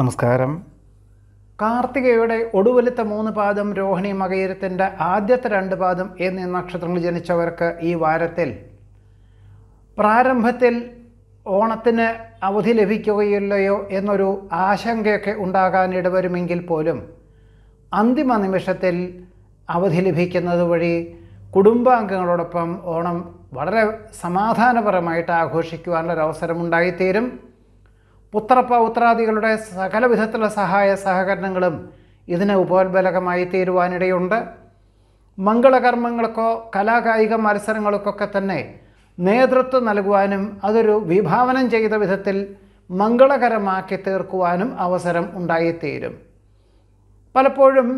നമസ്കാരം കാർത്തികയുടെ ഒടുവലത്തെ മൂന്ന് പാദം രോഹിണി മകയിരത്തിൻ്റെ ആദ്യത്തെ രണ്ട് പാദം എന്നീ നക്ഷത്രങ്ങൾ ജനിച്ചവർക്ക് ഈ വാരത്തിൽ പ്രാരംഭത്തിൽ ഓണത്തിന് അവധി ലഭിക്കുകയില്ലയോ എന്നൊരു ആശങ്കയൊക്കെ ഉണ്ടാകാൻ ഇടവരുമെങ്കിൽ പോലും അന്തിമ നിമിഷത്തിൽ അവധി ലഭിക്കുന്നത് വഴി കുടുംബാംഗങ്ങളോടൊപ്പം ഓണം വളരെ സമാധാനപരമായിട്ട് ഉത്തരാദികളുടെ സകല സകലവിധത്തിലുള്ള സഹായ സഹകരണങ്ങളും ഇതിന് ഉപോത്ബലകമായി തീരുവാനിടയുണ്ട് മംഗളകർമ്മങ്ങൾക്കോ കലാകായിക മത്സരങ്ങൾക്കൊക്കെ തന്നെ നേതൃത്വം നൽകുവാനും അതൊരു വിഭാവനം ചെയ്ത വിധത്തിൽ മംഗളകരമാക്കി തീർക്കുവാനും അവസരം ഉണ്ടായിത്തീരും പലപ്പോഴും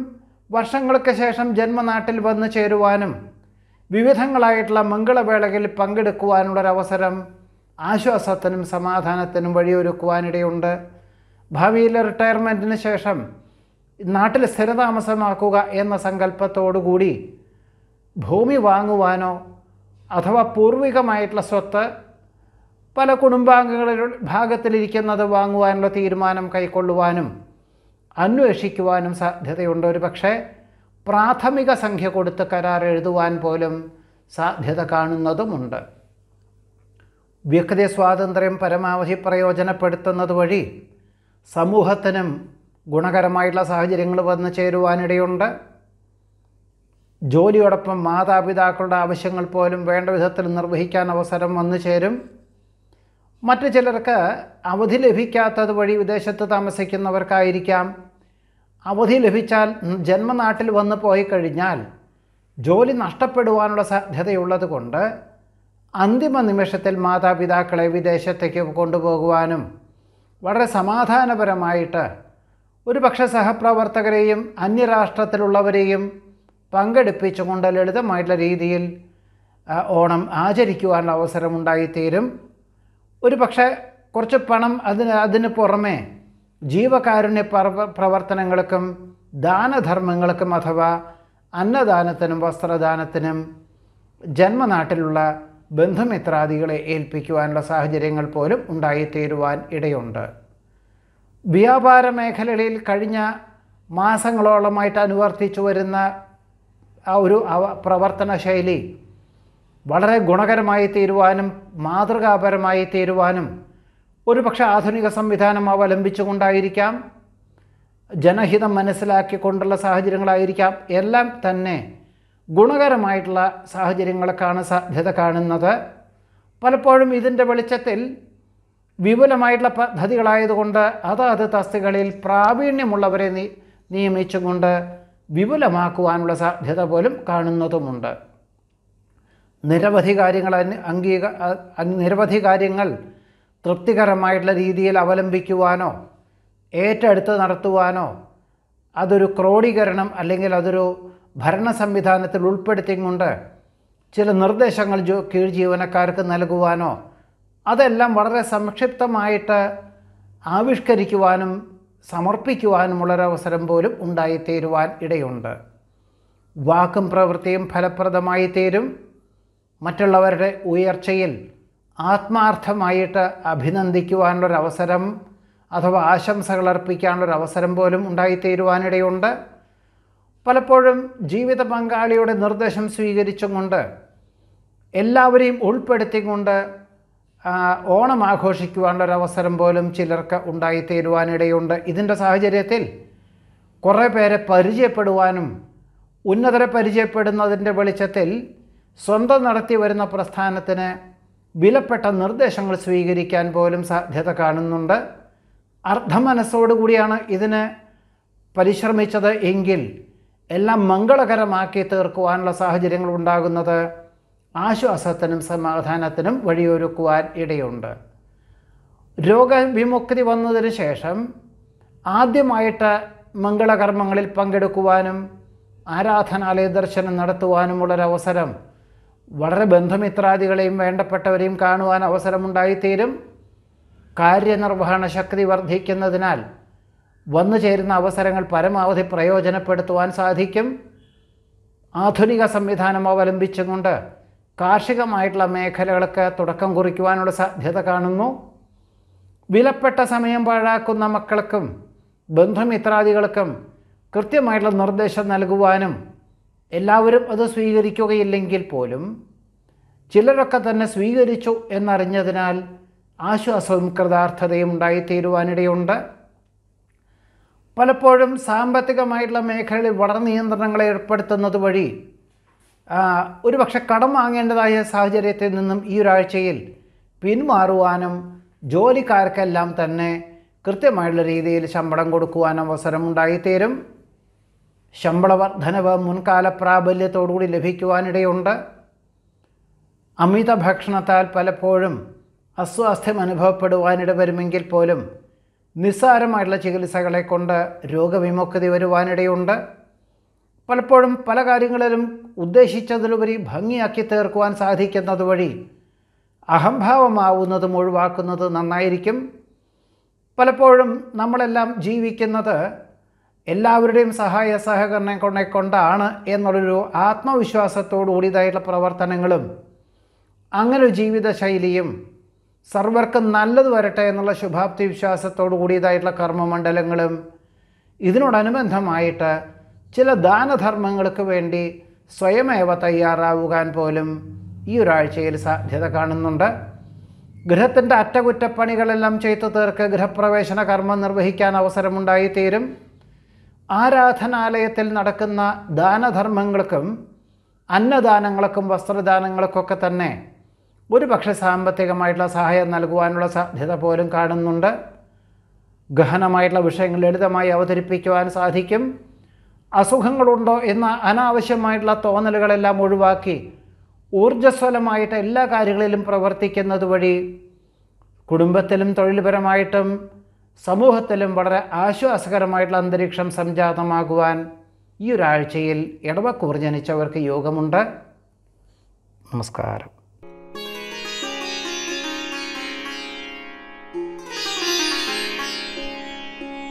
വർഷങ്ങൾക്ക് ശേഷം ജന്മനാട്ടിൽ വന്നു ചേരുവാനും വിവിധങ്ങളായിട്ടുള്ള മംഗളവേളകളിൽ പങ്കെടുക്കുവാനുള്ളൊരവസരം ആശ്വാസത്തിനും സമാധാനത്തിനും വഴിയൊരുക്കുവാനിടയുണ്ട് ഭാവിയിൽ റിട്ടയർമെൻറ്റിന് ശേഷം നാട്ടിൽ സ്ഥിരതാമസമാക്കുക എന്ന സങ്കല്പത്തോടുകൂടി ഭൂമി വാങ്ങുവാനോ അഥവാ പൂർവികമായിട്ടുള്ള സ്വത്ത് പല കുടുംബാംഗങ്ങളുടെ ഭാഗത്തിലിരിക്കുന്നത് വാങ്ങുവാനുള്ള തീരുമാനം കൈക്കൊള്ളുവാനും അന്വേഷിക്കുവാനും സാധ്യതയുണ്ട് ഒരു പക്ഷേ പ്രാഥമിക സംഖ്യ കൊടുത്ത് കരാർ എഴുതുവാൻ പോലും സാധ്യത കാണുന്നതുമുണ്ട് വ്യക്തി സ്വാതന്ത്ര്യം പരമാവധി പ്രയോജനപ്പെടുത്തുന്നത് വഴി സമൂഹത്തിനും ഗുണകരമായിട്ടുള്ള സാഹചര്യങ്ങൾ വന്നു ചേരുവാനിടയുണ്ട് ജോലിയോടൊപ്പം മാതാപിതാക്കളുടെ ആവശ്യങ്ങൾ പോലും വേണ്ട വിധത്തിൽ നിർവഹിക്കാൻ അവസരം വന്നു ചേരും മറ്റു ചിലർക്ക് അവധി ലഭിക്കാത്തത് വഴി വിദേശത്ത് താമസിക്കുന്നവർക്കായിരിക്കാം അവധി ലഭിച്ചാൽ ജന്മനാട്ടിൽ വന്ന് പോയി കഴിഞ്ഞാൽ ജോലി നഷ്ടപ്പെടുവാനുള്ള സാധ്യതയുള്ളത് കൊണ്ട് അന്തിമ നിമിഷത്തിൽ മാതാപിതാക്കളെ വിദേശത്തേക്ക് കൊണ്ടുപോകുവാനും വളരെ സമാധാനപരമായിട്ട് ഒരുപക്ഷെ സഹപ്രവർത്തകരെയും അന്യരാഷ്ട്രത്തിലുള്ളവരെയും പങ്കെടുപ്പിച്ചുകൊണ്ട് ലളിതമായിട്ടുള്ള രീതിയിൽ ഓണം ആചരിക്കുവാനുള്ള അവസരമുണ്ടായിത്തീരും ഒരു പക്ഷേ കുറച്ച് പണം അതിന് അതിന് പുറമേ ജീവകാരുണ്യ പ്രവർത്തനങ്ങൾക്കും ദാനധർമ്മങ്ങൾക്കും അഥവാ അന്നദാനത്തിനും വസ്ത്രദാനത്തിനും ജന്മനാട്ടിലുള്ള ബന്ധുമിത്രാദികളെ ഏൽപ്പിക്കുവാനുള്ള സാഹചര്യങ്ങൾ പോലും ഉണ്ടായിത്തീരുവാൻ ഇടയുണ്ട് വ്യാപാര മേഖലകളിൽ കഴിഞ്ഞ മാസങ്ങളോളമായിട്ട് അനുവർത്തിച്ചു വരുന്ന ആ ഒരു പ്രവർത്തന ശൈലി വളരെ ഗുണകരമായി തീരുവാനും മാതൃകാപരമായി തീരുവാനും ഒരു പക്ഷേ ആധുനിക സംവിധാനം അവലംബിച്ചുകൊണ്ടായിരിക്കാം ജനഹിതം മനസ്സിലാക്കിക്കൊണ്ടുള്ള സാഹചര്യങ്ങളായിരിക്കാം എല്ലാം തന്നെ ഗുണകരമായിട്ടുള്ള കാണ സാധ്യത കാണുന്നത് പലപ്പോഴും ഇതിൻ്റെ വെളിച്ചത്തിൽ വിപുലമായിട്ടുള്ള പദ്ധതികളായതുകൊണ്ട് അതാത് തസ്തികളിൽ പ്രാവീണ്യമുള്ളവരെ നിയമിച്ചുകൊണ്ട് വിപുലമാക്കുവാനുള്ള സാധ്യത പോലും കാണുന്നതുമുണ്ട് നിരവധി കാര്യങ്ങൾ അംഗീക നിരവധി കാര്യങ്ങൾ തൃപ്തികരമായിട്ടുള്ള രീതിയിൽ അവലംബിക്കുവാനോ ഏറ്റെടുത്ത് നടത്തുവാനോ അതൊരു ക്രോഡീകരണം അല്ലെങ്കിൽ അതൊരു ഭരണ സംവിധാനത്തിൽ കൊണ്ട് ചില നിർദ്ദേശങ്ങൾ ജോ കീഴ് ജീവനക്കാർക്ക് നൽകുവാനോ അതെല്ലാം വളരെ സംക്ഷിപ്തമായിട്ട് ആവിഷ്കരിക്കുവാനും സമർപ്പിക്കുവാനുമുള്ളൊരവസരം പോലും ഉണ്ടായിത്തീരുവാൻ ഇടയുണ്ട് വാക്കും പ്രവൃത്തിയും ഫലപ്രദമായി തീരും മറ്റുള്ളവരുടെ ഉയർച്ചയിൽ ആത്മാർത്ഥമായിട്ട് അഭിനന്ദിക്കുവാനുള്ളൊരവസരം അഥവാ ആശംസകൾ അർപ്പിക്കാനുള്ളൊരവസരം പോലും ഉണ്ടായിത്തീരുവാനിടയുണ്ട് പലപ്പോഴും ജീവിത പങ്കാളിയുടെ നിർദ്ദേശം സ്വീകരിച്ചുകൊണ്ട് എല്ലാവരെയും ഉൾപ്പെടുത്തിക്കൊണ്ട് ഓണം ആഘോഷിക്കുവാനുള്ളൊരവസരം പോലും ചിലർക്ക് ഉണ്ടായിത്തീരുവാനിടയുണ്ട് ഇതിൻ്റെ സാഹചര്യത്തിൽ കുറേ പേരെ പരിചയപ്പെടുവാനും ഉന്നതരെ പരിചയപ്പെടുന്നതിൻ്റെ വെളിച്ചത്തിൽ സ്വന്തം നടത്തി വരുന്ന പ്രസ്ഥാനത്തിന് വിലപ്പെട്ട നിർദ്ദേശങ്ങൾ സ്വീകരിക്കാൻ പോലും സാധ്യത കാണുന്നുണ്ട് അർദ്ധമനസ്സോടുകൂടിയാണ് ഇതിന് പരിശ്രമിച്ചത് എങ്കിൽ എല്ലാം മംഗളകരമാക്കി തീർക്കുവാനുള്ള സാഹചര്യങ്ങൾ ഉണ്ടാകുന്നത് ആശ്വാസത്തിനും സമാധാനത്തിനും വഴിയൊരുക്കുവാൻ ഇടയുണ്ട് രോഗവിമുക്തി വന്നതിന് ശേഷം ആദ്യമായിട്ട് മംഗളകർമ്മങ്ങളിൽ പങ്കെടുക്കുവാനും ആരാധനാലയ ദർശനം നടത്തുവാനുമുള്ളൊരവസരം വളരെ ബന്ധുമിത്രാദികളെയും വേണ്ടപ്പെട്ടവരെയും കാണുവാൻ അവസരമുണ്ടായിത്തീരും കാര്യനിർവഹണ ശക്തി വർദ്ധിക്കുന്നതിനാൽ വന്നു ചേരുന്ന അവസരങ്ങൾ പരമാവധി പ്രയോജനപ്പെടുത്തുവാൻ സാധിക്കും ആധുനിക സംവിധാനം അവലംബിച്ചുകൊണ്ട് കാർഷികമായിട്ടുള്ള മേഖലകൾക്ക് തുടക്കം കുറിക്കുവാനുള്ള സാധ്യത കാണുന്നു വിലപ്പെട്ട സമയം പാഴാക്കുന്ന മക്കൾക്കും ബന്ധുമിത്രാദികൾക്കും കൃത്യമായിട്ടുള്ള നിർദ്ദേശം നൽകുവാനും എല്ലാവരും അത് സ്വീകരിക്കുകയില്ലെങ്കിൽ പോലും ചിലരൊക്കെ തന്നെ സ്വീകരിച്ചു എന്നറിഞ്ഞതിനാൽ ആശ്വാസവും കൃതാർത്ഥതയും ഉണ്ടായിത്തീരുവാനിടയുണ്ട് പലപ്പോഴും സാമ്പത്തികമായിട്ടുള്ള മേഖലയിൽ വളരെ നിയന്ത്രണങ്ങളെ ഏർപ്പെടുത്തുന്നത് വഴി ഒരുപക്ഷെ കടം വാങ്ങേണ്ടതായ സാഹചര്യത്തിൽ നിന്നും ഈ ഒരാഴ്ചയിൽ പിന്മാറുവാനും ജോലിക്കാർക്കെല്ലാം തന്നെ കൃത്യമായുള്ള രീതിയിൽ ശമ്പളം കൊടുക്കുവാൻ അവസരമുണ്ടായിത്തീരും ശമ്പള വർധനവ് മുൻകാല പ്രാബല്യത്തോടുകൂടി ലഭിക്കുവാനിടയുണ്ട് അമിത ഭക്ഷണത്താൽ പലപ്പോഴും അസ്വാസ്ഥ്യം അനുഭവപ്പെടുവാനിട വരുമെങ്കിൽ പോലും നിസ്സാരമായിട്ടുള്ള ചികിത്സകളെ കൊണ്ട് രോഗവിമുക്തി വരുവാനിടയുണ്ട് പലപ്പോഴും പല കാര്യങ്ങളിലും ഉദ്ദേശിച്ചതിലുപരി ഭംഗിയാക്കി തീർക്കുവാൻ സാധിക്കുന്നത് വഴി അഹംഭാവമാവുന്നതും ഒഴിവാക്കുന്നത് നന്നായിരിക്കും പലപ്പോഴും നമ്മളെല്ലാം ജീവിക്കുന്നത് എല്ലാവരുടെയും സഹായ സഹകരണം കൊണ്ടെ കൊണ്ടാണ് എന്നുള്ളൊരു ആത്മവിശ്വാസത്തോടു കൂടിയതായിട്ടുള്ള പ്രവർത്തനങ്ങളും അങ്ങനെ ഒരു ജീവിതശൈലിയും സർവർക്കും നല്ലത് വരട്ടെ എന്നുള്ള ശുഭാപ്തി വിശ്വാസത്തോടു കൂടിയതായിട്ടുള്ള കർമ്മമണ്ഡലങ്ങളും ഇതിനോടനുബന്ധമായിട്ട് ചില ദാനധർമ്മങ്ങൾക്ക് വേണ്ടി സ്വയമേവ തയ്യാറാവുകാൻ പോലും ഈ ഒരാഴ്ചയിൽ സാധ്യത കാണുന്നുണ്ട് ഗൃഹത്തിൻ്റെ അറ്റകുറ്റപ്പണികളെല്ലാം ചെയ്തു തീർക്ക് ഗൃഹപ്രവേശന കർമ്മം നിർവഹിക്കാൻ അവസരമുണ്ടായിത്തീരും ആരാധനാലയത്തിൽ നടക്കുന്ന ദാനധർമ്മങ്ങൾക്കും അന്നദാനങ്ങൾക്കും വസ്ത്രദാനങ്ങൾക്കൊക്കെ തന്നെ ഒരു സാമ്പത്തികമായിട്ടുള്ള സഹായം നൽകുവാനുള്ള സാധ്യത പോലും കാണുന്നുണ്ട് ഗഹനമായിട്ടുള്ള വിഷയങ്ങൾ ലളിതമായി അവതരിപ്പിക്കുവാൻ സാധിക്കും അസുഖങ്ങളുണ്ടോ എന്ന അനാവശ്യമായിട്ടുള്ള തോന്നലുകളെല്ലാം ഒഴിവാക്കി ഊർജ്ജസ്വലമായിട്ട് എല്ലാ കാര്യങ്ങളിലും പ്രവർത്തിക്കുന്നത് വഴി കുടുംബത്തിലും തൊഴിൽപരമായിട്ടും സമൂഹത്തിലും വളരെ ആശ്വാസകരമായിട്ടുള്ള അന്തരീക്ഷം സംജാതമാകുവാൻ ഈ ഒരാഴ്ചയിൽ ഇടവക്കൂർ ജനിച്ചവർക്ക് യോഗമുണ്ട് നമസ്കാരം